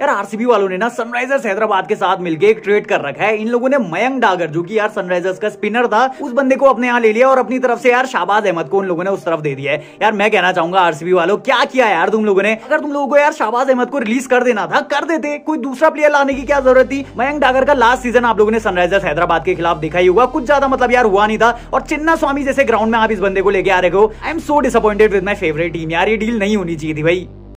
यार आरसीबी वालों ने ना सनराइजर्स हैदराबाद के साथ मिलकर एक ट्रेड कर रखा है इन लोगों ने मयंक डागर जो कि यार सनराइजर्स का स्पिनर था उस बंदे को अपने यहाँ ले लिया और अपनी तरफ से यार शाबाज अहमद को उन लोगों ने उस तरफ दे दिया है यार मैं कहना चाहूंगा आरसीबी वालों क्या किया यार तुम लोगों ने अगर तुम लोगों को यार शाबाज अहमद को रिलीज कर देना था कर देते कोई दूसरा प्लेयर लाने की क्या जरूरत थी मयंक डागर का लास्ट सीजन आप लोगों ने सनराइजर्स हैदराबाद के खिलाफ देखा ही हुआ कुछ ज्यादा मतलब यार हुआ नहीं था और चिन्ना स्वामी जैसे ग्राउंड में आप इस बंदे को लेके आ रहे हो I am so disappointed with my favourite team यार ये डील नहीं होनी चाहिए थी भाई